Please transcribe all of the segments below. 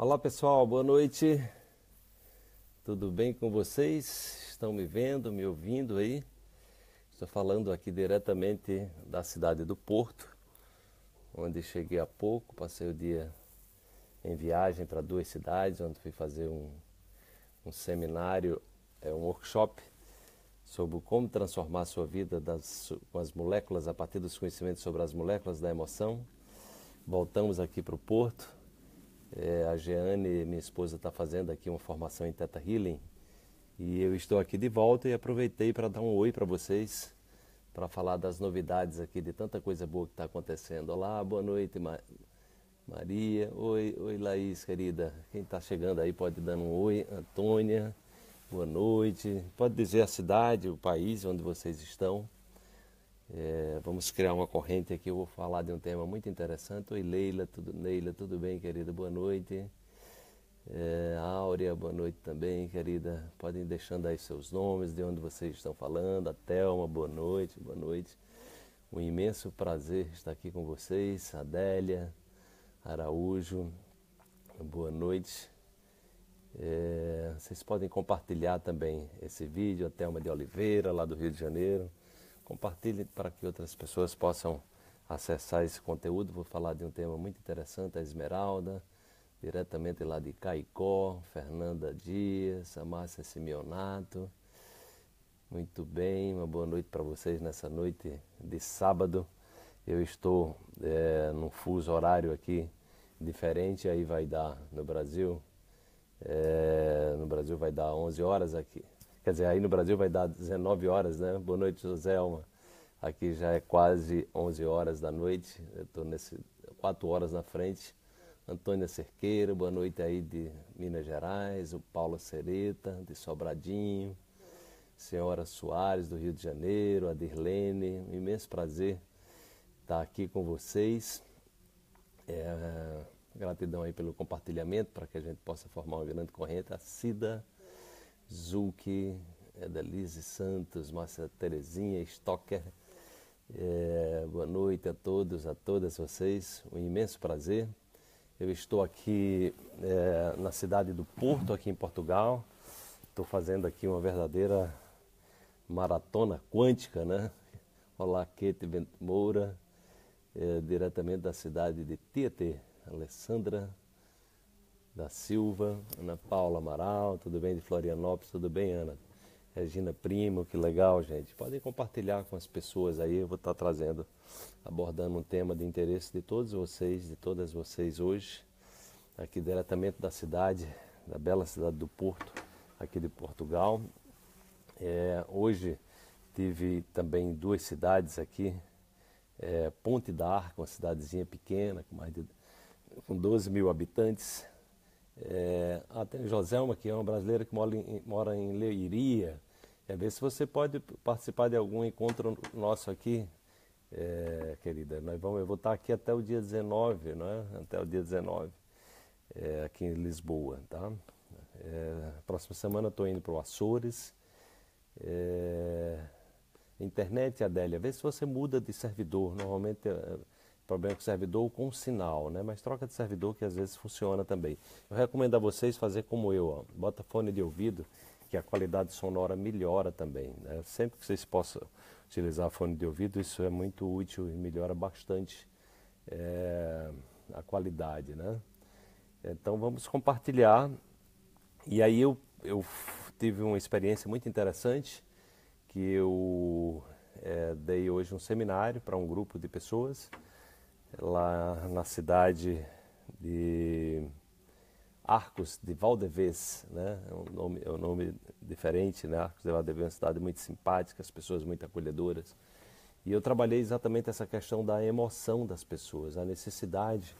Olá pessoal, boa noite. Tudo bem com vocês? Estão me vendo, me ouvindo aí? Estou falando aqui diretamente da cidade do Porto, onde cheguei há pouco, passei o dia em viagem para duas cidades, onde fui fazer um, um seminário, é um workshop sobre como transformar a sua vida das, com as moléculas, a partir dos conhecimentos sobre as moléculas da emoção. Voltamos aqui para o Porto, é, a Jeane, minha esposa, está fazendo aqui uma formação em Teta Healing. E eu estou aqui de volta e aproveitei para dar um oi para vocês, para falar das novidades aqui, de tanta coisa boa que está acontecendo. Olá, boa noite, Ma Maria. Oi, oi, Laís, querida. Quem está chegando aí pode dar um oi. Antônia, boa noite. Pode dizer a cidade, o país onde vocês estão. É, vamos criar uma corrente aqui, eu vou falar de um tema muito interessante. Oi Leila, tudo, Leila, tudo bem, querida? Boa noite. É, Áurea, boa noite também, querida. Podem deixando aí seus nomes, de onde vocês estão falando. A Thelma, boa noite, boa noite. Um imenso prazer estar aqui com vocês. Adélia, Araújo, boa noite. É, vocês podem compartilhar também esse vídeo. A Thelma de Oliveira, lá do Rio de Janeiro. Compartilhe para que outras pessoas possam acessar esse conteúdo. Vou falar de um tema muito interessante, a Esmeralda, diretamente lá de Caicó, Fernanda Dias, a Márcia Simeonato. Muito bem, uma boa noite para vocês nessa noite de sábado. Eu estou é, num fuso horário aqui diferente, aí vai dar no Brasil, é, no Brasil vai dar 11 horas aqui, Quer dizer, aí no Brasil vai dar 19 horas, né? Boa noite, José Elma. Aqui já é quase 11 horas da noite, eu estou nesse 4 horas na frente. Antônia Cerqueira, boa noite aí de Minas Gerais, o Paulo Sereta, de Sobradinho, senhora Soares, do Rio de Janeiro, a Dirlene, um imenso prazer estar tá aqui com vocês. É, gratidão aí pelo compartilhamento para que a gente possa formar uma grande corrente. A Cida Zulke, Edalise é Santos, Márcia Terezinha, Stocker. É, boa noite a todos, a todas vocês. Um imenso prazer. Eu estou aqui é, na cidade do Porto, aqui em Portugal. Estou fazendo aqui uma verdadeira maratona quântica, né? Olá, Kate Bent Moura, é, diretamente da cidade de Tietê. Alessandra da Silva, Ana Paula Amaral, tudo bem de Florianópolis, tudo bem, Ana? Regina Primo, que legal, gente. Podem compartilhar com as pessoas aí, eu vou estar tá trazendo, abordando um tema de interesse de todos vocês, de todas vocês hoje, aqui diretamente da cidade, da bela cidade do Porto, aqui de Portugal. É, hoje tive também duas cidades aqui, é, Ponte da Arca, uma cidadezinha pequena, com, mais de, com 12 mil habitantes, é, até Joselma, que é uma brasileira que mora em, mora em Leiria, é ver se você pode participar de algum encontro nosso aqui, é, querida. Nós vamos, eu vou estar aqui até o dia 19, né? Até o dia 19, é, aqui em Lisboa, tá? É, próxima semana estou indo para o Açores. É, internet, Adélia, vê se você muda de servidor. Normalmente é, problema com servidor com sinal, né? Mas troca de servidor que às vezes funciona também. Eu recomendo a vocês fazer como eu, ó. bota fone de ouvido, que a qualidade sonora melhora também. Né? Sempre que vocês possam utilizar fone de ouvido, isso é muito útil e melhora bastante é, a qualidade, né? Então vamos compartilhar. E aí eu, eu tive uma experiência muito interessante que eu é, dei hoje um seminário para um grupo de pessoas lá na cidade de Arcos de Valdevez, né? É um nome, é um nome diferente, né? Arcos de Valdevez é uma cidade muito simpática, as pessoas muito acolhedoras. E eu trabalhei exatamente essa questão da emoção das pessoas, a necessidade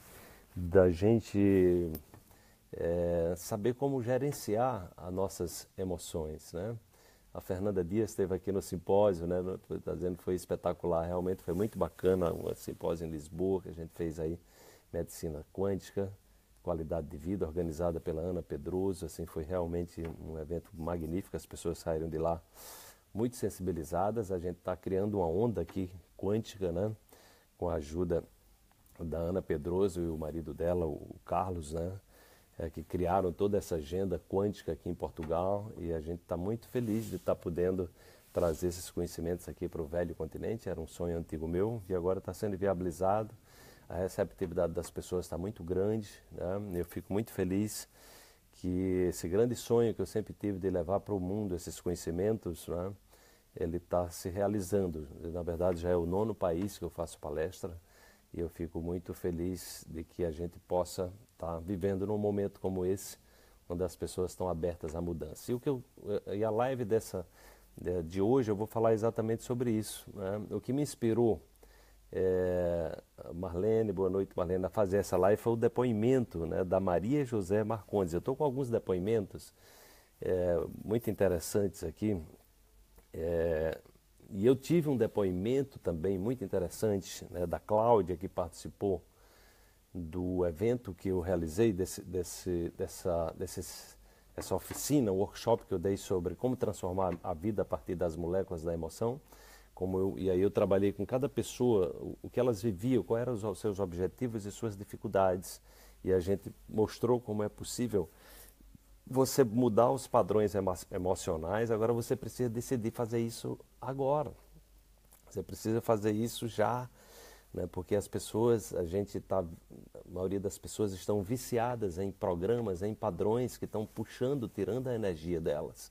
da gente é, saber como gerenciar as nossas emoções, né? A Fernanda Dias esteve aqui no simpósio, né? Está dizendo que foi espetacular, realmente foi muito bacana o um simpósio em Lisboa que a gente fez aí, medicina quântica, qualidade de vida, organizada pela Ana Pedroso. Assim, foi realmente um evento magnífico. As pessoas saíram de lá muito sensibilizadas. A gente está criando uma onda aqui quântica, né? Com a ajuda da Ana Pedroso e o marido dela, o Carlos, né? é, que criaram toda essa agenda quântica aqui em Portugal e a gente está muito feliz de estar tá podendo trazer esses conhecimentos aqui para o velho continente. Era um sonho antigo meu e agora está sendo viabilizado. A receptividade das pessoas está muito grande. Né? Eu fico muito feliz que esse grande sonho que eu sempre tive de levar para o mundo esses conhecimentos, né? ele está se realizando. Na verdade, já é o nono país que eu faço palestra e eu fico muito feliz de que a gente possa tá? Vivendo num momento como esse, onde as pessoas estão abertas à mudança. E o que eu, e a live dessa de hoje eu vou falar exatamente sobre isso. Né? O que me inspirou é, Marlene, boa noite Marlene, a fazer essa live foi o depoimento né, da Maria José Marcondes. Eu estou com alguns depoimentos é, muito interessantes aqui. É, e eu tive um depoimento também muito interessante né, da Cláudia, que participou do evento que eu realizei, desse, desse, dessa, desse, dessa oficina, workshop que eu dei sobre como transformar a vida a partir das moléculas da emoção. Como eu, e aí eu trabalhei com cada pessoa, o, o que elas viviam, quais eram os seus objetivos e suas dificuldades. E a gente mostrou como é possível você mudar os padrões emo emocionais, agora você precisa decidir fazer isso agora. Você precisa fazer isso já né? porque as pessoas, a gente está, a maioria das pessoas estão viciadas em programas, em padrões que estão puxando, tirando a energia delas,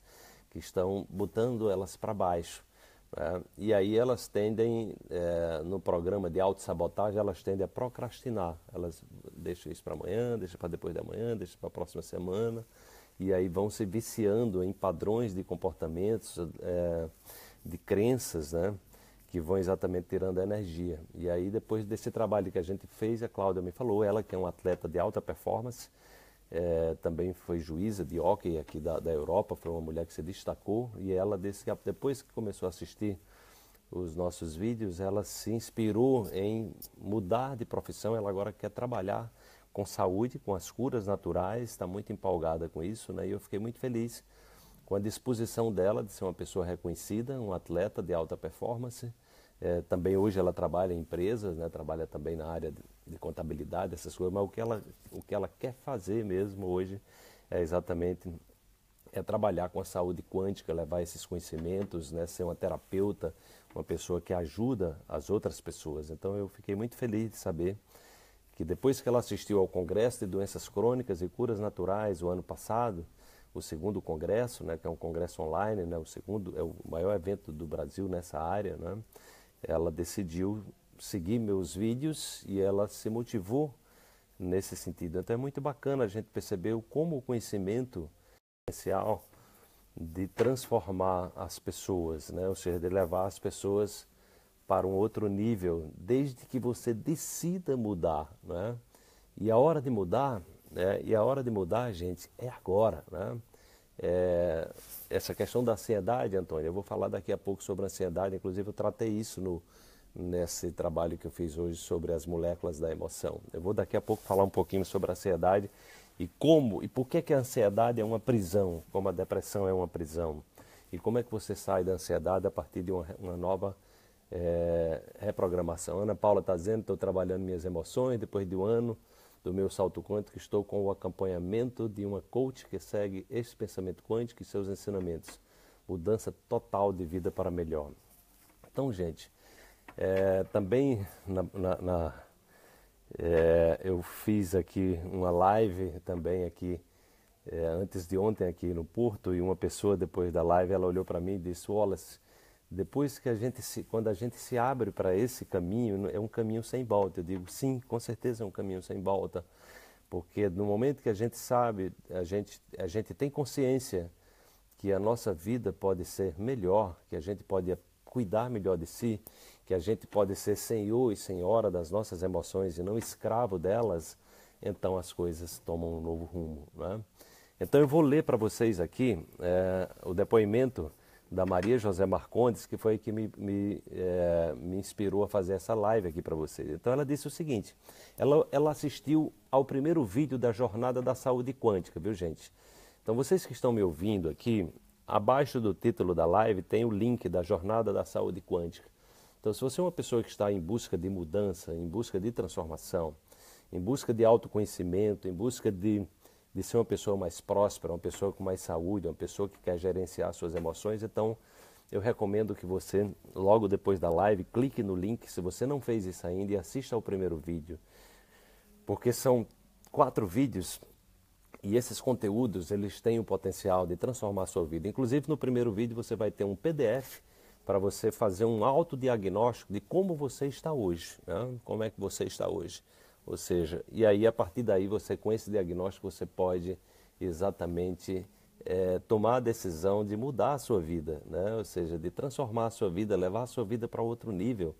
que estão botando elas para baixo. Né? E aí elas tendem, é, no programa de sabotagem elas tendem a procrastinar. Elas deixam isso para amanhã, deixam para depois da manhã, deixam para a próxima semana, e aí vão se viciando em padrões de comportamentos, é, de crenças, né? que vão exatamente tirando a energia. E aí, depois desse trabalho que a gente fez, a Cláudia me falou, ela que é uma atleta de alta performance, é, também foi juíza de hockey aqui da, da Europa, foi uma mulher que se destacou, e ela disse que depois que começou a assistir os nossos vídeos, ela se inspirou em mudar de profissão, ela agora quer trabalhar com saúde, com as curas naturais, está muito empolgada com isso, né? e eu fiquei muito feliz com a disposição dela de ser uma pessoa reconhecida, um atleta de alta performance. É, também hoje ela trabalha em empresas, né, trabalha também na área de, de, contabilidade, essas coisas, mas o que, ela, o que ela quer fazer mesmo hoje é exatamente é trabalhar com a saúde quântica, levar esses conhecimentos, né, ser uma terapeuta, uma pessoa que ajuda as outras pessoas. Então eu fiquei muito feliz de saber que depois que ela assistiu ao Congresso de Doenças Crônicas e Curas Naturais o ano passado, o segundo congresso, né, que é um congresso online, né, o segundo é o maior evento do Brasil nessa área, né, ela decidiu seguir meus vídeos e ela se motivou nesse sentido. Então é muito bacana a gente perceber como o conhecimento é essencial de transformar as pessoas, né, ou seja, de levar as pessoas para um outro nível, desde que você decida mudar, né? E a hora de mudar, né? E a hora de mudar, gente, é agora, né? É, essa questão da ansiedade, Antônio, eu vou falar daqui a pouco sobre ansiedade, inclusive eu tratei isso no, nesse trabalho que eu fiz hoje sobre as moléculas da emoção. Eu vou daqui a pouco falar um pouquinho sobre a ansiedade e como e por que, que a ansiedade é uma prisão, como a depressão é uma prisão, e como é que você sai da ansiedade a partir de uma, uma nova é, reprogramação. Ana Paula está dizendo, estou trabalhando minhas emoções depois de um ano do meu salto quântico, estou com o acompanhamento de uma coach que segue esse pensamento quântico e seus ensinamentos. Mudança total de vida para melhor. Então, gente, é, também na, na, na é, eu fiz aqui uma live também aqui é, antes de ontem aqui no Porto e uma pessoa depois da live ela olhou para mim e disse Wallace depois que a gente se, quando a gente se abre para esse caminho, é um caminho sem volta. Eu digo, sim, com certeza é um caminho sem volta, porque no momento que a gente sabe, a gente a gente tem consciência que a nossa vida pode ser melhor, que a gente pode cuidar melhor de si, que a gente pode ser senhor e senhora das nossas emoções e não escravo delas, então as coisas tomam um novo rumo. Né? Então eu vou ler para vocês aqui é, o depoimento da Maria José Marcondes, que foi que me, me, é, me inspirou a fazer essa live aqui para vocês. Então ela disse o seguinte: ela, ela assistiu ao primeiro vídeo da Jornada da Saúde Quântica, viu gente? Então vocês que estão me ouvindo aqui, abaixo do título da live tem o link da Jornada da Saúde Quântica. Então se você é uma pessoa que está em busca de mudança, em busca de transformação, em busca de autoconhecimento, em busca de de ser uma pessoa mais próspera, uma pessoa com mais saúde, uma pessoa que quer gerenciar suas emoções. Então, eu recomendo que você, logo depois da live, clique no link, se você não fez isso ainda, e assista ao primeiro vídeo. Porque são quatro vídeos e esses conteúdos, eles têm o potencial de transformar a sua vida. Inclusive, no primeiro vídeo, você vai ter um PDF para você fazer um autodiagnóstico de como você está hoje, né? como é que você está hoje. Ou seja, e aí a partir daí você com esse diagnóstico você pode exatamente é, tomar a decisão de mudar a sua vida, né? Ou seja, de transformar a sua vida, levar a sua vida para outro nível,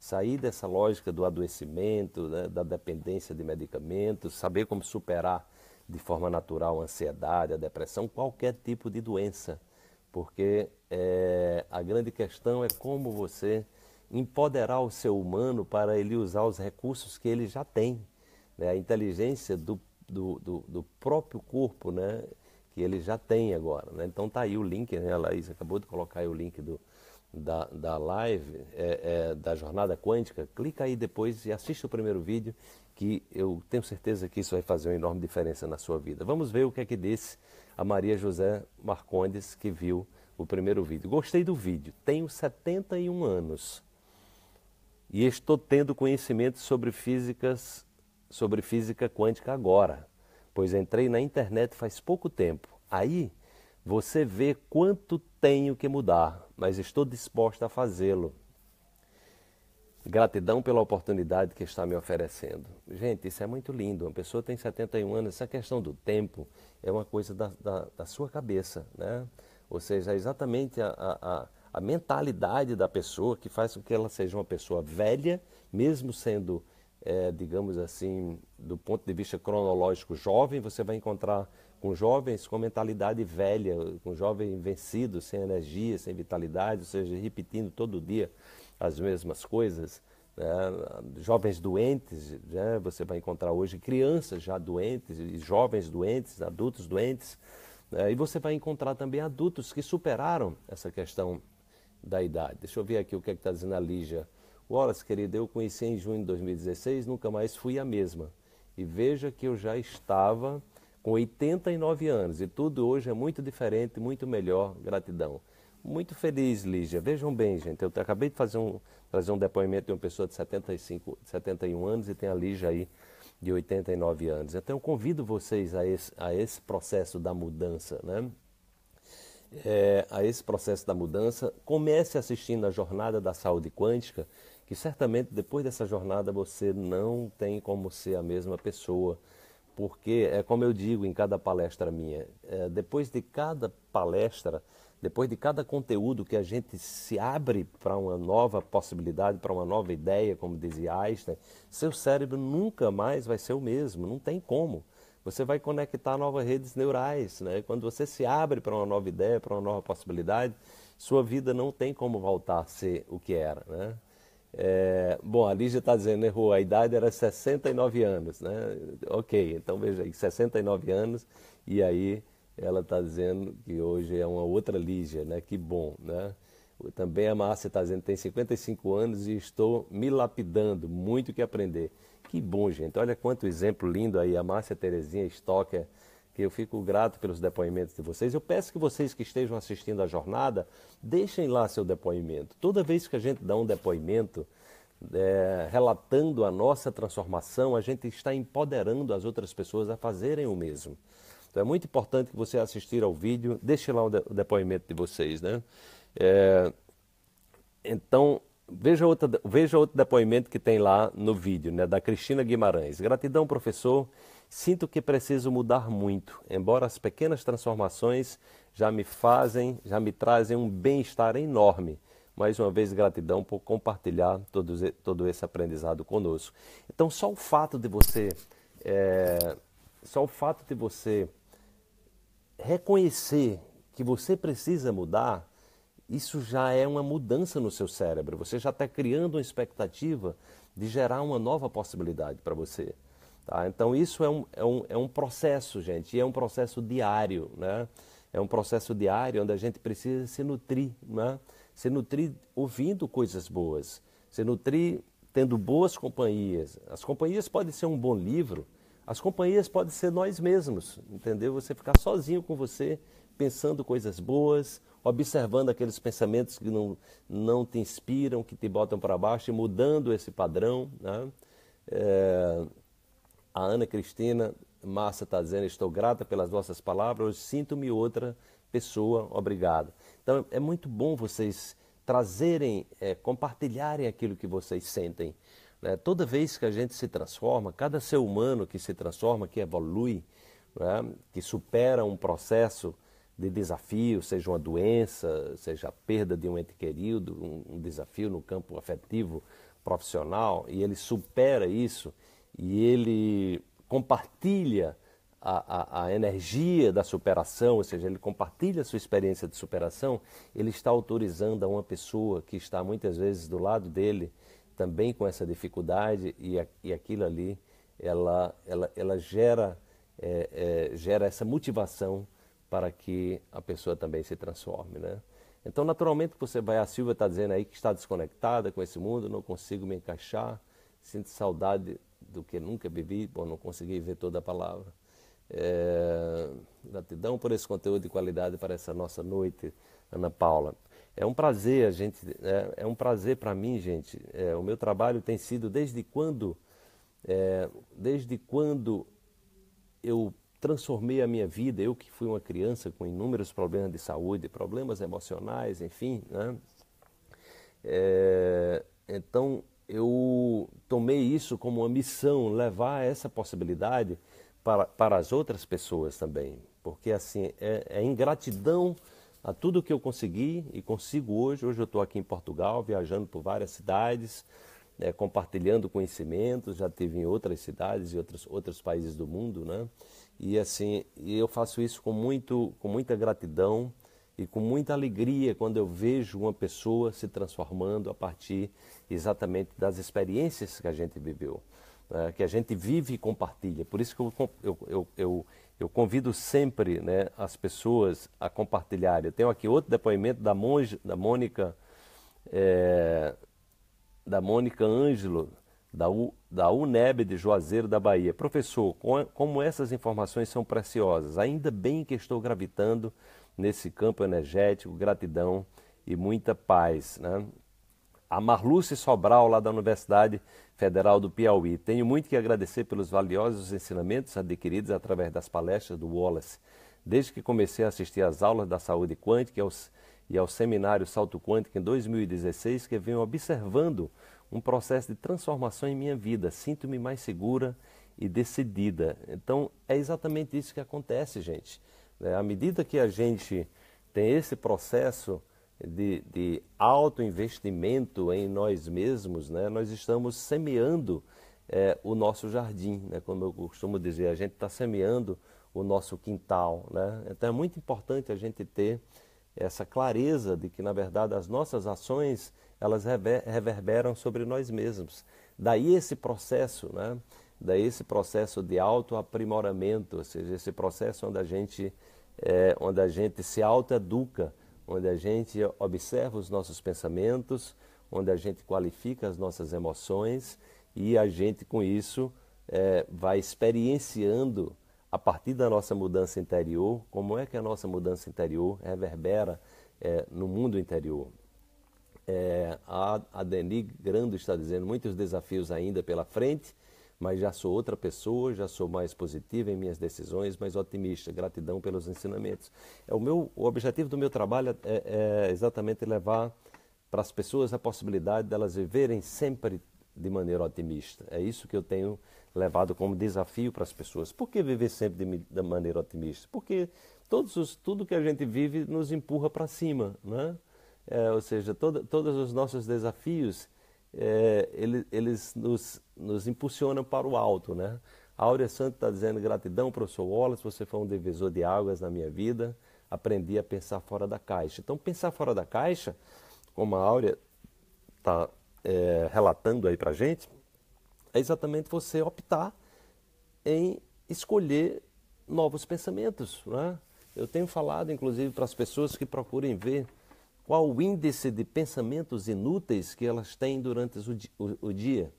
sair dessa lógica do adoecimento, né? da dependência de medicamentos, saber como superar de forma natural a ansiedade, a depressão, qualquer tipo de doença, porque é, a grande questão é como você empoderar o ser humano para ele usar os recursos que ele já tem. Né? A inteligência do, do, do, do próprio corpo, né? que ele já tem agora. Né? Então tá aí o link, né? a Laís acabou de colocar aí o link do, da, da live, é, é, da Jornada Quântica. Clica aí depois e assiste o primeiro vídeo, que eu tenho certeza que isso vai fazer uma enorme diferença na sua vida. Vamos ver o que é que disse a Maria José Marcondes, que viu o primeiro vídeo. Gostei do vídeo, tenho 71 anos. E estou tendo conhecimento sobre físicas, sobre física quântica agora, pois entrei na internet faz pouco tempo. Aí você vê quanto tenho que mudar, mas estou disposta a fazê-lo. Gratidão pela oportunidade que está me oferecendo. Gente, isso é muito lindo. Uma pessoa tem 71 anos, essa questão do tempo é uma coisa da, da, da sua cabeça, né? Ou seja, é exatamente a, a, a a mentalidade da pessoa que faz com que ela seja uma pessoa velha, mesmo sendo, é, digamos assim, do ponto de vista cronológico jovem, você vai encontrar com jovens com mentalidade velha, com jovem vencido, sem energia, sem vitalidade, ou seja, repetindo todo dia as mesmas coisas. Né? jovens doentes, né? você vai encontrar hoje crianças já doentes, jovens doentes, adultos doentes, é, e você vai encontrar também adultos que superaram essa questão da idade. Deixa eu ver aqui o que é está dizendo a Lígia. Wallace, querida, eu conheci em junho de 2016, nunca mais fui a mesma. E veja que eu já estava com 89 anos e tudo hoje é muito diferente, muito melhor. Gratidão. Muito feliz, Lígia. Vejam bem, gente, eu acabei de fazer um, trazer um depoimento de uma pessoa de 75, 71 anos e tem a Lígia aí de 89 anos. Então eu convido vocês a esse, a esse processo da mudança, né? é, a esse processo da mudança, comece assistindo a Jornada da Saúde Quântica, que certamente depois dessa jornada você não tem como ser a mesma pessoa, porque é como eu digo em cada palestra minha, é, depois de cada palestra, depois de cada conteúdo que a gente se abre para uma nova possibilidade, para uma nova ideia, como dizia Einstein, seu cérebro nunca mais vai ser o mesmo, não tem como você vai conectar novas redes neurais. Né? Quando você se abre para uma nova ideia, para uma nova possibilidade, sua vida não tem como voltar a ser o que era. Né? É, bom, a Lígia está dizendo, errou, a idade era 69 anos. Né? Ok, então veja aí, 69 anos, e aí ela está dizendo que hoje é uma outra Lígia, né? que bom. Né? Também a Márcia está dizendo, tem 55 anos e estou me lapidando, muito que aprender. Que bom, gente. Olha quanto exemplo lindo aí. A Márcia Terezinha Stocker, que eu fico grato pelos depoimentos de vocês. Eu peço que vocês que estejam assistindo a jornada, deixem lá seu depoimento. Toda vez que a gente dá um depoimento, é, relatando a nossa transformação, a gente está empoderando as outras pessoas a fazerem o mesmo. Então é muito importante que você assistir ao vídeo, deixe lá o, de, o depoimento de vocês, né? É, então, Veja, outro veja outro depoimento que tem lá no vídeo, né, da Cristina Guimarães. Gratidão, professor. Sinto que preciso mudar muito, embora as pequenas transformações já me fazem, já me trazem um bem-estar enorme. Mais uma vez, gratidão por compartilhar todo, todo esse aprendizado conosco. Então, só o fato de você, é, só o fato de você reconhecer que você precisa mudar isso já é uma mudança no seu cérebro. Você já está criando uma expectativa de gerar uma nova possibilidade para você. Tá? Então, isso é um, é, um, é um processo, gente, e é um processo diário. Né? É um processo diário onde a gente precisa se nutrir né? se nutrir ouvindo coisas boas, se nutrir tendo boas companhias. As companhias podem ser um bom livro, as companhias podem ser nós mesmos, entendeu? Você ficar sozinho com você pensando coisas boas, observando aqueles pensamentos que não, não te inspiram, que te botam para baixo e mudando esse padrão. Né? É, a Ana Cristina Massa está dizendo: Estou grata pelas vossas palavras, hoje sinto-me outra pessoa, obrigado. Então é muito bom vocês trazerem, é, compartilharem aquilo que vocês sentem. Né? Toda vez que a gente se transforma, cada ser humano que se transforma, que evolui, né? que supera um processo de desafio, seja uma doença, seja a perda de um ente querido, um, desafio no campo afetivo, profissional, e ele supera isso e ele compartilha a, a, a, energia da superação, ou seja, ele compartilha a sua experiência de superação, ele está autorizando a uma pessoa que está muitas vezes do lado dele também com essa dificuldade e, a, e aquilo ali, ela, ela, ela gera, é, é, gera essa motivação para que a pessoa também se transforme, né? Então, naturalmente, você vai, a Silvia está dizendo aí que está desconectada com esse mundo, não consigo me encaixar, sinto saudade do que nunca vivi, bom, não consegui ver toda a palavra. É, gratidão por esse conteúdo de qualidade para essa nossa noite, Ana Paula. É um prazer, a gente, é, é um prazer para mim, gente. É, o meu trabalho tem sido desde quando, é, desde quando eu transformei a minha vida. Eu que fui uma criança com inúmeros problemas de saúde, problemas emocionais, enfim. Né? É, então eu tomei isso como uma missão, levar essa possibilidade para, para as outras pessoas também. Porque assim, é, é ingratidão a tudo que eu consegui e consigo hoje. Hoje eu estou aqui em Portugal, viajando por várias cidades, é, compartilhando conhecimentos. Já tive em outras cidades e outros, outros países do mundo, né? E assim, eu faço isso com, muito, com muita gratidão e com muita alegria quando eu vejo uma pessoa se transformando a partir exatamente das experiências que a gente viveu, né? que a gente vive e compartilha. Por isso que eu, eu, eu, eu, eu convido sempre né, as pessoas a compartilhar. Eu tenho aqui outro depoimento da, monge, da Mônica. É, da Mônica Ângelo, da, U, da UNEB de Juazeiro da Bahia. Professor, como essas informações são preciosas, ainda bem que estou gravitando nesse campo energético, gratidão e muita paz. Né? A Marluce Sobral, lá da Universidade Federal do Piauí. Tenho muito que agradecer pelos valiosos ensinamentos adquiridos através das palestras do Wallace. Desde que comecei a assistir às aulas da saúde quântica e ao, e ao seminário Salto Quântico em 2016, que venho observando um processo de transformação em minha vida. Sinto-me mais segura e decidida. Então, é exatamente isso que acontece, gente. É, à medida que a gente tem esse processo de, de em nós mesmos, né, nós estamos semeando é, o nosso jardim. Né, como eu costumo dizer, a gente está semeando o nosso quintal. Né? Então, é muito importante a gente ter essa clareza de que, na verdade, as nossas ações elas reverberam sobre nós mesmos. Daí esse processo, né? Daí esse processo de autoaprimoramento, ou seja, esse processo onde a gente, é, onde a gente se autoeduca, onde a gente observa os nossos pensamentos, onde a gente qualifica as nossas emoções e a gente com isso é, vai experienciando a partir da nossa mudança interior, como é que a nossa mudança interior reverbera é, no mundo interior. É, a, a Deni Grando está dizendo muitos desafios ainda pela frente, mas já sou outra pessoa, já sou mais positiva em minhas decisões, mais otimista. Gratidão pelos ensinamentos. É o meu, o objetivo do meu trabalho é, é, é exatamente levar para as pessoas a possibilidade delas de viverem sempre de maneira otimista. É isso que eu tenho levado como desafio para as pessoas. Por que viver sempre de, de maneira otimista? Porque todos os, tudo que a gente vive nos empurra para cima, né? É, ou seja, todo, todos os nossos desafios, é, eles, eles nos, nos impulsionam para o alto, né? A Áurea Santo está dizendo, gratidão, professor Wallace, você foi um divisor de águas na minha vida, aprendi a pensar fora da caixa. Então, pensar fora da caixa, como a Áurea está é, relatando aí para gente, é exatamente você optar em escolher novos pensamentos, né? Eu tenho falado, inclusive, para as pessoas que procurem ver qual o índice de pensamentos inúteis que elas têm durante o dia.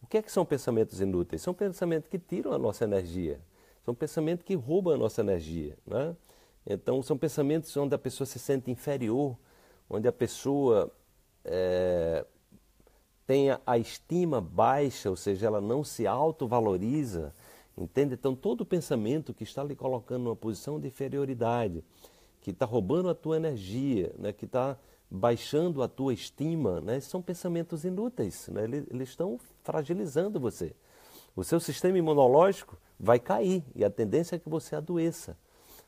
O que é que são pensamentos inúteis? São pensamentos que tiram a nossa energia, são pensamentos que roubam a nossa energia. Né? Então, são pensamentos onde a pessoa se sente inferior, onde a pessoa é, tem a estima baixa, ou seja, ela não se autovaloriza, entende? Então, todo pensamento que está lhe colocando numa posição de inferioridade que está roubando a tua energia, né, que está baixando a tua estima, né, são pensamentos inúteis, né, eles estão fragilizando você. O seu sistema imunológico vai cair e a tendência é que você adoeça.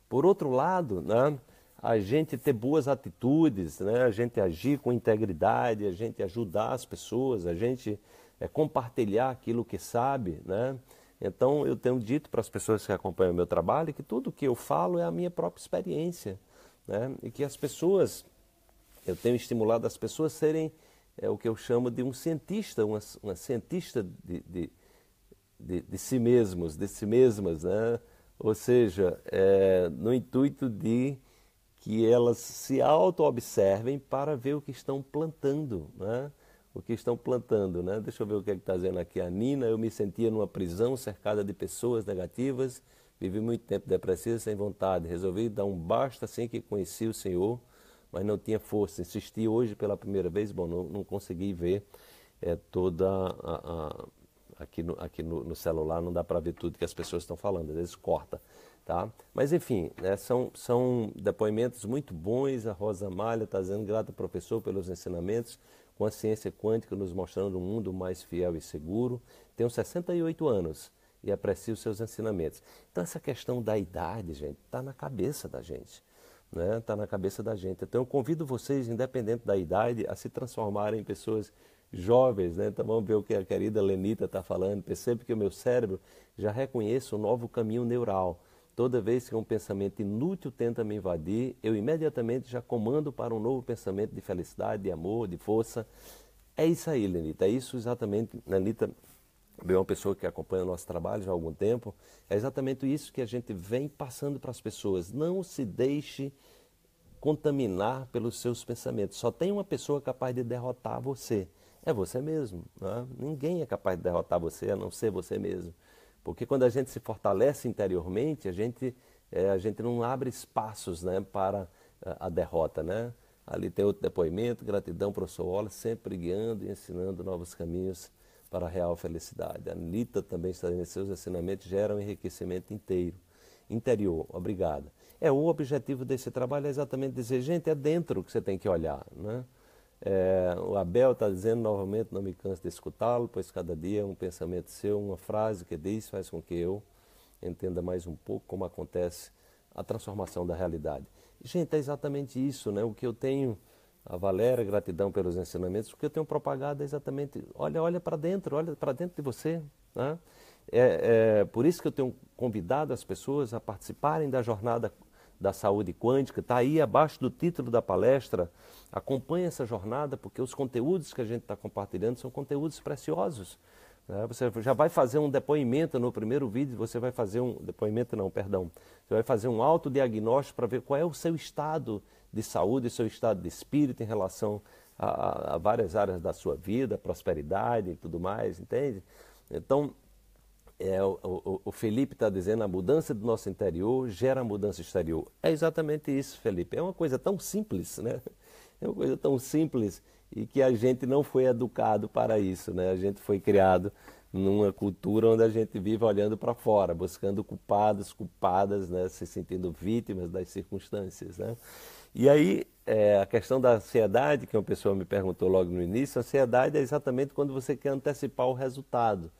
Por outro lado, né, a gente ter boas atitudes, né, a gente agir com integridade, a gente ajudar as pessoas, a gente é, compartilhar aquilo que sabe, né, então, eu tenho dito para as pessoas que acompanham o meu trabalho que tudo que eu falo é a minha própria experiência né? e que as pessoas, eu tenho estimulado as pessoas serem é, o que eu chamo de um cientista, uma, uma cientista de, de, de, de, si mesmos, de si mesmas, né? ou seja, é, no intuito de que elas se auto-observem para ver o que estão plantando, né? o que estão plantando. Né? Deixa eu ver o que é está dizendo aqui a Nina. Eu me sentia numa prisão cercada de pessoas negativas Vivi muito tempo depressivo, sem vontade. Resolvi dar um basta assim que conheci o Senhor, mas não tinha força. Insisti hoje pela primeira vez, bom, não, não consegui ver é, toda a, a, aqui, no, aqui no, no celular, não dá para ver tudo que as pessoas estão falando, às vezes corta. Tá? Mas enfim, né, são, são depoimentos muito bons. A Rosa Malha está dizendo grata, professor, pelos ensinamentos, com a ciência quântica nos mostrando um mundo mais fiel e seguro. Tenho 68 anos e aprecie os seus ensinamentos. Então, essa questão da idade, gente, está na cabeça da gente. Está né? Tá na cabeça da gente. Então, eu convido vocês, independente da idade, a se transformarem em pessoas jovens. Né? Então, vamos ver o que a querida Lenita está falando. Percebe que o meu cérebro já reconhece um novo caminho neural. Toda vez que um pensamento inútil tenta me invadir, eu imediatamente já comando para um novo pensamento de felicidade, de amor, de força. É isso aí, Lenita. É isso exatamente, Lenita é uma pessoa que acompanha o nosso trabalho já há algum tempo, é exatamente isso que a gente vem passando para as pessoas. Não se deixe contaminar pelos seus pensamentos. Só tem uma pessoa capaz de derrotar você. É você mesmo. Né? Ninguém é capaz de derrotar você a não ser você mesmo. Porque quando a gente se fortalece interiormente, a gente, é, a gente não abre espaços né, para a, derrota. Né? Ali tem outro depoimento, gratidão, professor Wallace, sempre guiando e ensinando novos caminhos para a real felicidade. A Anitta também está dizendo seus ensinamentos geram um enriquecimento inteiro. Interior, obrigada. É o objetivo desse trabalho é exatamente dizer, gente, é dentro que você tem que olhar. Né? É, o Abel está dizendo novamente, não me canso de escutá-lo, pois cada dia é um pensamento seu, uma frase que diz, faz com que eu entenda mais um pouco como acontece a transformação da realidade. Gente, é exatamente isso, né? O que eu tenho a Valéria, gratidão pelos ensinamentos, porque eu tenho propagado exatamente, olha, olha para dentro, olha para dentro de você. Né? É, é, por isso que eu tenho convidado as pessoas a participarem da jornada da saúde quântica, está aí abaixo do título da palestra. Acompanhe essa jornada, porque os conteúdos que a gente está compartilhando são conteúdos preciosos. Né? Você já vai fazer um depoimento no primeiro vídeo, você vai fazer um. Depoimento não, perdão. Você vai fazer um autodiagnóstico para ver qual é o seu estado de saúde, seu estado de espírito em relação a, a, várias áreas da sua vida, prosperidade e tudo mais, entende? Então, é, o, o, o, Felipe está dizendo a mudança do nosso interior gera mudança exterior. É exatamente isso, Felipe. É uma coisa tão simples, né? É uma coisa tão simples e que a gente não foi educado para isso, né? A gente foi criado numa cultura onde a gente vive olhando para fora, buscando culpados, culpadas, né? Se sentindo vítimas das circunstâncias, né? E aí, é, a questão da ansiedade, que uma pessoa me perguntou logo no início, a ansiedade é exatamente quando você quer antecipar o resultado.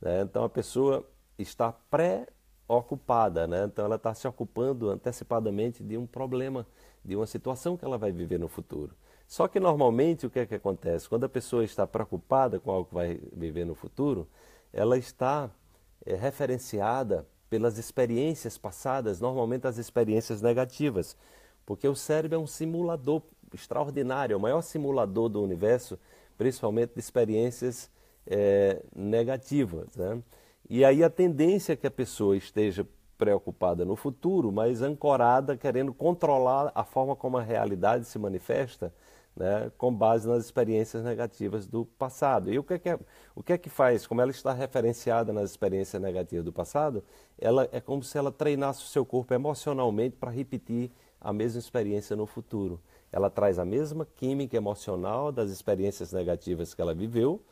Né? Então, a pessoa está pré-ocupada, né? então ela está se ocupando antecipadamente de um problema, de uma situação que ela vai viver no futuro. Só que normalmente o que é que acontece? Quando a pessoa está preocupada com algo que vai viver no futuro, ela está é, referenciada pelas experiências passadas, normalmente as experiências negativas. Porque o cérebro é um simulador extraordinário, é o maior simulador do universo, principalmente de experiências é, negativas. Né? E aí a tendência é que a pessoa esteja preocupada no futuro, mas ancorada, querendo controlar a forma como a realidade se manifesta, né, com base nas experiências negativas do passado. E o que, é que é, o que é que faz? Como ela está referenciada nas experiências negativas do passado, ela é como se ela treinasse o seu corpo emocionalmente para repetir a mesma experiência no futuro. Ela traz a mesma química emocional das experiências negativas que ela viveu,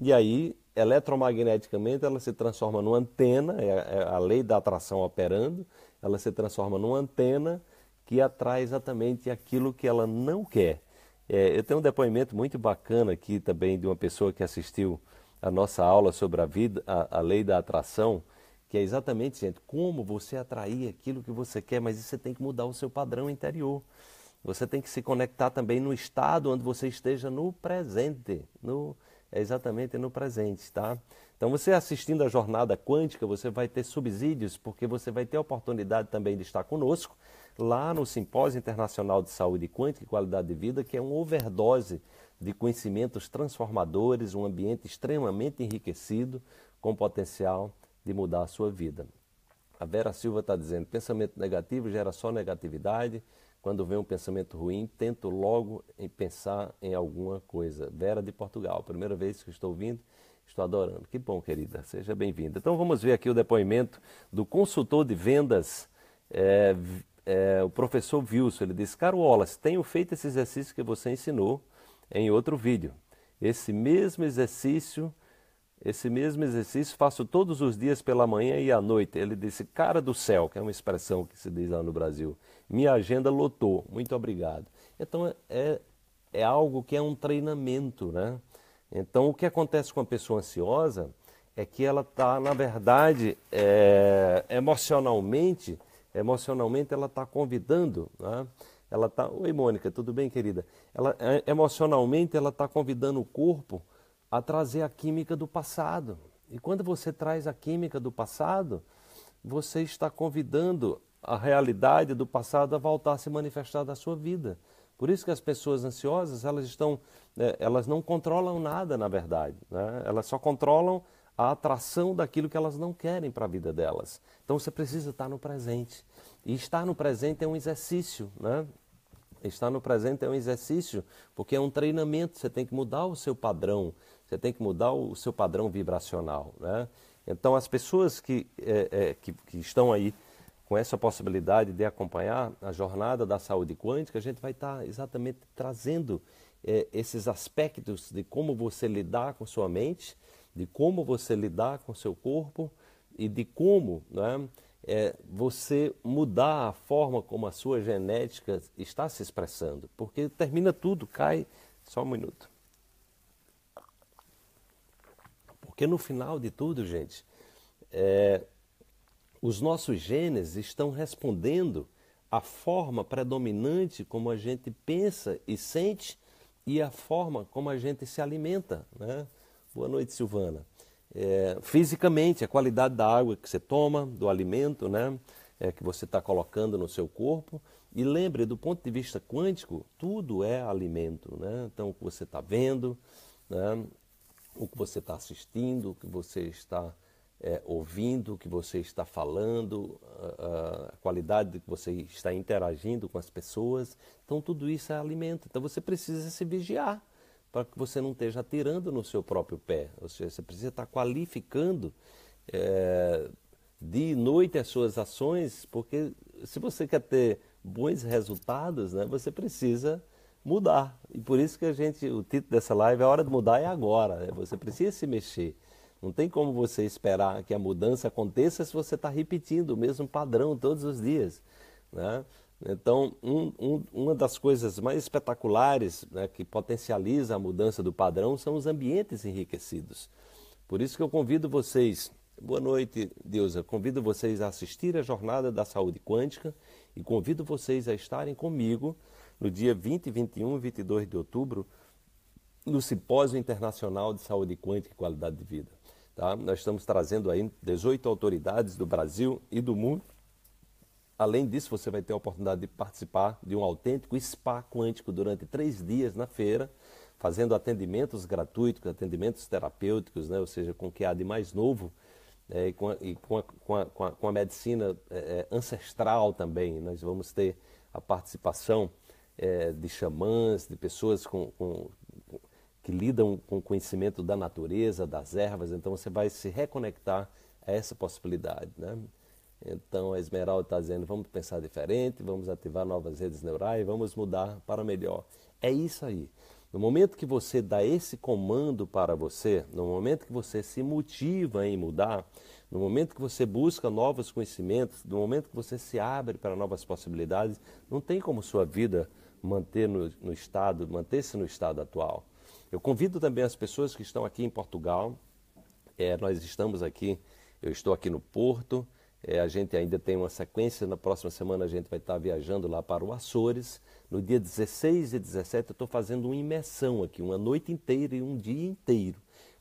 e aí, eletromagneticamente, ela se transforma numa antena, é, é a lei da atração operando, ela se transforma numa antena que atrai exatamente aquilo que ela não quer. É, eu tenho um depoimento muito bacana aqui também de uma pessoa que assistiu a nossa aula sobre a vida, a, a lei da atração, que é exatamente, gente, como você atrair aquilo que você quer, mas você tem que mudar o seu padrão interior. Você tem que se conectar também no estado onde você esteja no presente, no é exatamente no presente, tá? Então você assistindo a jornada quântica, você vai ter subsídios, porque você vai ter a oportunidade também de estar conosco lá no Simpósio Internacional de Saúde Quântica e Qualidade de Vida, que é um overdose de conhecimentos transformadores, um ambiente extremamente enriquecido com potencial de mudar a sua vida. A Vera Silva está dizendo: pensamento negativo gera só negatividade. Quando vem um pensamento ruim, tento logo em pensar em alguma coisa. Vera de Portugal, primeira vez que estou vindo, estou adorando. Que bom, querida, seja bem-vinda. Então vamos ver aqui o depoimento do consultor de vendas, é, é, o professor Wilson. Ele diz: Caro Wallace, tenho feito esse exercício que você ensinou em outro vídeo. Esse mesmo exercício esse mesmo exercício faço todos os dias pela manhã e à noite. Ele é disse, cara do céu, que é uma expressão que se diz lá no Brasil. Minha agenda lotou, muito obrigado. Então é, é, é algo que é um treinamento, né? Então o que acontece com a pessoa ansiosa é que ela está, na verdade, é, emocionalmente, emocionalmente ela está convidando, né? Ela tá, oi Mônica, tudo bem, querida? Ela é, emocionalmente ela está convidando o corpo a trazer a química do passado. E quando você traz a química do passado, você está convidando a realidade do passado a voltar a se manifestar da sua vida. Por isso que as pessoas ansiosas, elas estão, é, elas não controlam nada, na verdade. Né? Elas só controlam a atração daquilo que elas não querem para a vida delas. Então você precisa estar no presente. E estar no presente é um exercício, né? Estar no presente é um exercício, porque é um treinamento, você tem que mudar o seu padrão, você tem que mudar o seu padrão vibracional. Né? Então, as pessoas que, é, é, que, que, estão aí com essa possibilidade de acompanhar a jornada da saúde quântica, a gente vai estar tá exatamente trazendo é, esses aspectos de como você lidar com sua mente, de como você lidar com seu corpo e de como né, é, você mudar a forma como a sua genética está se expressando. Porque termina tudo, cai. Só um minuto. Porque no final de tudo, gente, é, os nossos genes estão respondendo à forma predominante como a gente pensa e sente e à forma como a gente se alimenta. Né? Boa noite, Silvana. É, fisicamente, a qualidade da água que você toma, do alimento né, é, que você está colocando no seu corpo. E lembre, do ponto de vista quântico, tudo é alimento. Né? Então, o que você está vendo, né, o que você está assistindo, o que você está é, ouvindo, o que você está falando, a, a qualidade que você está interagindo com as pessoas. Então, tudo isso é alimento. Então, você precisa se vigiar para que você não esteja atirando no seu próprio pé. Ou seja, você precisa estar qualificando é, de noite as suas ações, porque se você quer ter bons resultados, né, você precisa mudar. E por isso que a gente, o título dessa live, é a hora de mudar é agora. É, você precisa se mexer. Não tem como você esperar que a mudança aconteça se você está repetindo o mesmo padrão todos os dias. Né? Então, um, um, uma das coisas mais espetaculares né, que potencializa a mudança do padrão são os ambientes enriquecidos. Por isso que eu convido vocês, boa noite, Deusa, convido vocês a assistir a Jornada da Saúde Quântica e convido vocês a estarem comigo no dia 20, 21 e 22 de outubro, no Simpósio Internacional de Saúde Quântica e Qualidade de Vida. Tá? Nós estamos trazendo aí 18 autoridades do Brasil e do mundo. Além disso, você vai ter a oportunidade de participar de um autêntico spa quântico durante três dias na feira, fazendo atendimentos gratuitos, atendimentos terapêuticos, né? ou seja, com o que há de mais novo é, e, com a, e com a, com a, com a medicina é, é, ancestral também. Nós vamos ter a participação é, de xamãs, de pessoas com, com, que lidam com o conhecimento da natureza, das ervas, então você vai se reconectar a essa possibilidade. Né? Então a Esmeralda está dizendo: vamos pensar diferente, vamos ativar novas redes neurais, vamos mudar para melhor. É isso aí. No momento que você dá esse comando para você, no momento que você se motiva em mudar, no momento que você busca novos conhecimentos, no momento que você se abre para novas possibilidades, não tem como sua vida manter no, no estado, manter-se no estado atual. Eu convido também as pessoas que estão aqui em Portugal. É, nós estamos aqui, eu estou aqui no Porto. É, a gente ainda tem uma sequência. Na próxima semana a gente vai estar viajando lá para o Açores. No dia 16 e 17 eu estou fazendo uma imersão aqui, uma noite inteira e um dia inteiro.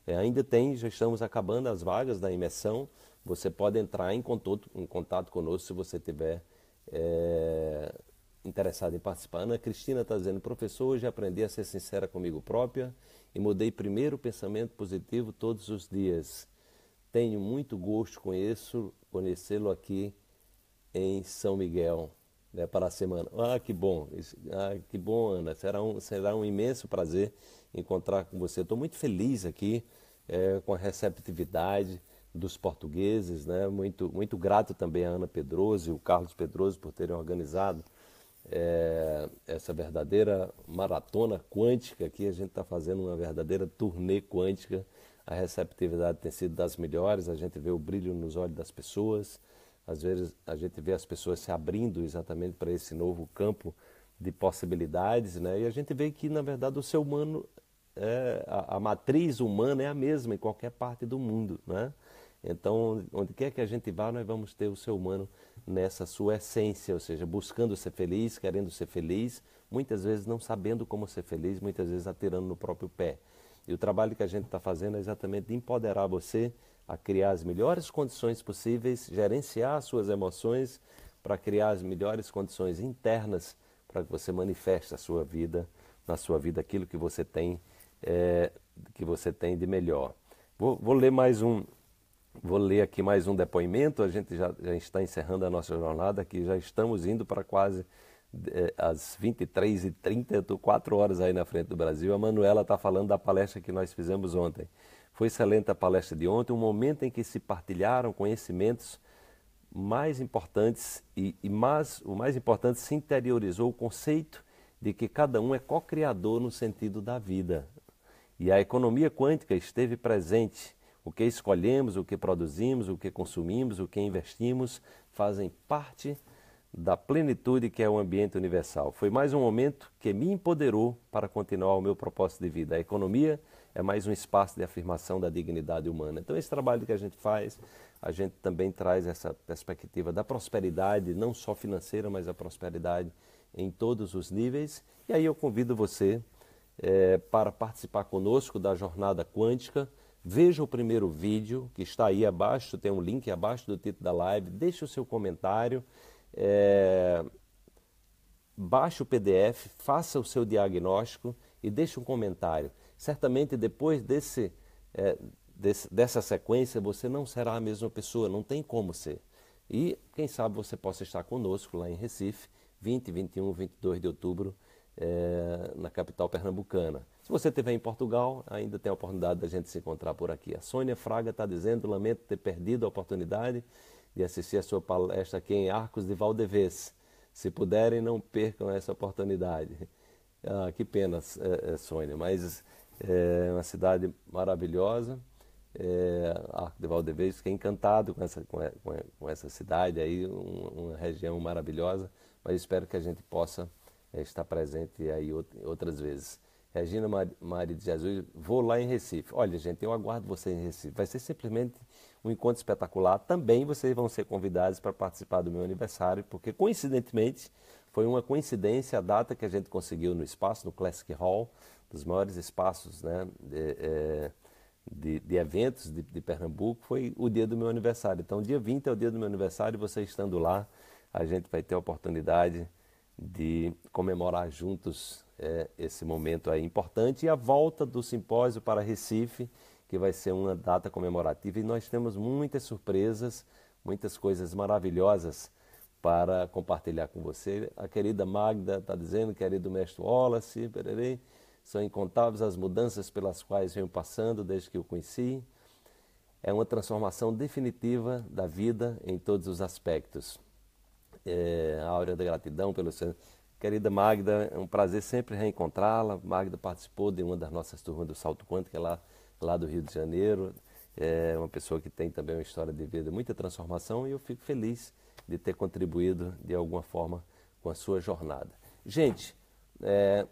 É, ainda tem, já estamos acabando as vagas da imersão. Você pode entrar em contato, em contato conosco se você tiver é, interessada em participar. Ana Cristina está dizendo, professor, hoje aprendi a ser sincera comigo própria e mudei primeiro o pensamento positivo todos os dias. Tenho muito gosto, conheço, conhecê-lo aqui em São Miguel né, para a semana. Ah, que bom, ah, que bom, Ana. Será um, será um imenso prazer encontrar com você. Estou muito feliz aqui é, com a receptividade dos portugueses, né? Muito, muito grato também a Ana Pedroso e o Carlos Pedroso por terem organizado é, essa verdadeira maratona quântica que a gente está fazendo uma verdadeira turnê quântica. A receptividade tem sido das melhores, a gente vê o brilho nos olhos das pessoas, às vezes a gente vê as pessoas se abrindo exatamente para esse novo campo de possibilidades, né? E a gente vê que na verdade o ser humano é, a, a, matriz humana é a mesma em qualquer parte do mundo, né? Então, onde quer que a gente vá, nós vamos ter o ser humano nessa sua essência, ou seja, buscando ser feliz, querendo ser feliz, muitas vezes não sabendo como ser feliz, muitas vezes atirando no próprio pé. E o trabalho que a gente está fazendo é exatamente de empoderar você a criar as melhores condições possíveis, gerenciar as suas emoções para criar as melhores condições internas para que você manifeste a sua vida, na sua vida aquilo que você tem, é, que você tem de melhor. vou, vou ler mais um, Vou ler aqui mais um depoimento. A gente já, já está encerrando a nossa jornada aqui, já estamos indo para quase é, 23h30, estou quatro horas aí na frente do Brasil. A Manuela está falando da palestra que nós fizemos ontem. Foi excelente a palestra de ontem, um momento em que se partilharam conhecimentos mais importantes e, e mais, o mais importante se interiorizou o conceito de que cada um é co-criador no sentido da vida. E a economia quântica esteve presente o que escolhemos, o que produzimos, o que consumimos, o que investimos fazem parte da plenitude que é o ambiente universal. Foi mais um momento que me empoderou para continuar o meu propósito de vida. A economia é mais um espaço de afirmação da dignidade humana. Então, esse trabalho que a gente faz, a gente também traz essa perspectiva da prosperidade, não só financeira, mas a prosperidade em todos os níveis. E aí eu convido você é, para participar conosco da jornada quântica Veja o primeiro vídeo que está aí abaixo, tem um link abaixo do título da live. Deixe o seu comentário, é... baixe o PDF, faça o seu diagnóstico e deixe um comentário. Certamente depois desse, é, desse, dessa sequência você não será a mesma pessoa, não tem como ser. E quem sabe você possa estar conosco lá em Recife, 20, 21, 22 de outubro, é, na capital pernambucana. Se você estiver em Portugal, ainda tem a oportunidade da gente se encontrar por aqui. A Sônia Fraga está dizendo: lamento ter perdido a oportunidade de assistir a sua palestra aqui em Arcos de Valdevez. Se puderem, não percam essa oportunidade. Ah, que pena, é, é, Sônia, mas é uma cidade maravilhosa. É, de Valdevez, fiquei encantado com essa, com, essa cidade aí, uma região maravilhosa, mas espero que a gente possa estar presente aí outras vezes. Regina Maria de Jesus, vou lá em Recife. Olha, gente, eu aguardo vocês em Recife. Vai ser simplesmente um encontro espetacular. Também vocês vão ser convidados para participar do meu aniversário, porque coincidentemente foi uma coincidência a data que a gente conseguiu no espaço, no Classic Hall, dos maiores espaços né, de, eh, de, de eventos de, de, Pernambuco, foi o dia do meu aniversário. Então, dia 20 é o dia do meu aniversário, você estando lá, a gente vai ter a oportunidade de comemorar juntos é, esse momento aí importante e a volta do simpósio para Recife, que vai ser uma data comemorativa. E nós temos muitas surpresas, muitas coisas maravilhosas para compartilhar com você. A querida Magda está dizendo, querido mestre Wallace, pererei, são incontáveis as mudanças pelas quais venho passando desde que o conheci. É uma transformação definitiva da vida em todos os aspectos é, eh, áurea da gratidão pelo Senhor. Querida Magda, é um prazer sempre reencontrá-la. Magda participou de uma das nossas turmas do Salto Quântico, é lá, lá do Rio de Janeiro. É uma pessoa que tem também uma história de vida, muita transformação, e eu fico feliz de ter contribuído de alguma forma com a sua jornada. Gente, é,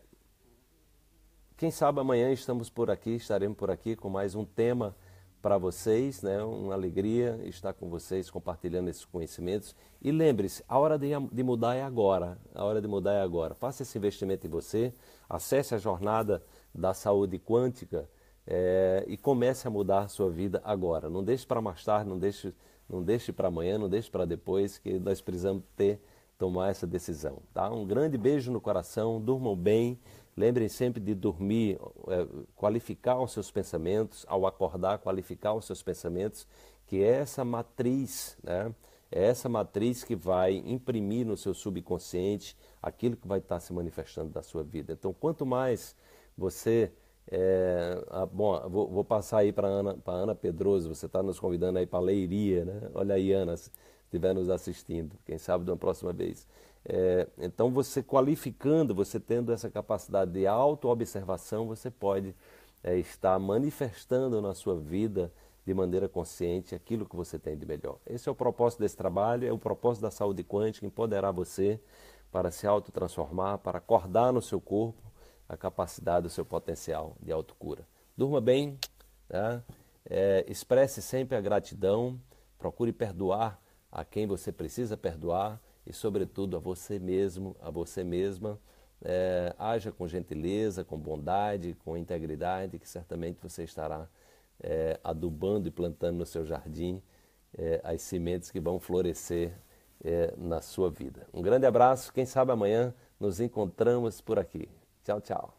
quem sabe amanhã estamos por aqui, estaremos por aqui com mais um tema para vocês, né? Uma alegria estar com vocês, compartilhando esses conhecimentos. E lembre-se, a hora de, de, mudar é agora. A hora de mudar é agora. Faça esse investimento em você, acesse a jornada da saúde quântica é, e comece a mudar a sua vida agora. Não deixe para mais tarde, não deixe, não deixe para amanhã, não deixe para depois, que nós precisamos ter tomar essa decisão, tá? Um grande beijo no coração, durmam bem. Lembrem sempre de dormir, é, qualificar os seus pensamentos, ao acordar, qualificar os seus pensamentos, que é essa matriz, né? É essa matriz que vai imprimir no seu subconsciente aquilo que vai estar se manifestando na sua vida. Então, quanto mais você. É, a, ah, bom, vou, vou, passar aí para Ana, para Ana Pedroso. Você está nos convidando aí para Leiria, né? Olha aí, Ana, se estiver nos assistindo, quem sabe de uma próxima vez. É, então, você qualificando, você tendo essa capacidade de autoobservação, você pode é, estar manifestando na sua vida de maneira consciente aquilo que você tem de melhor. Esse é o propósito desse trabalho, é o propósito da saúde quântica, empoderar você para se autotransformar, para acordar no seu corpo a capacidade do seu potencial de autocura. Durma bem, tá? é, expresse sempre a gratidão, procure perdoar a quem você precisa perdoar, e, sobretudo, a você mesmo, a você mesma. É, haja com gentileza, com bondade, com integridade, que certamente você estará é, adubando e plantando no seu jardim é, as sementes que vão florescer é, na sua vida. Um grande abraço, quem sabe amanhã nos encontramos por aqui. Tchau, tchau.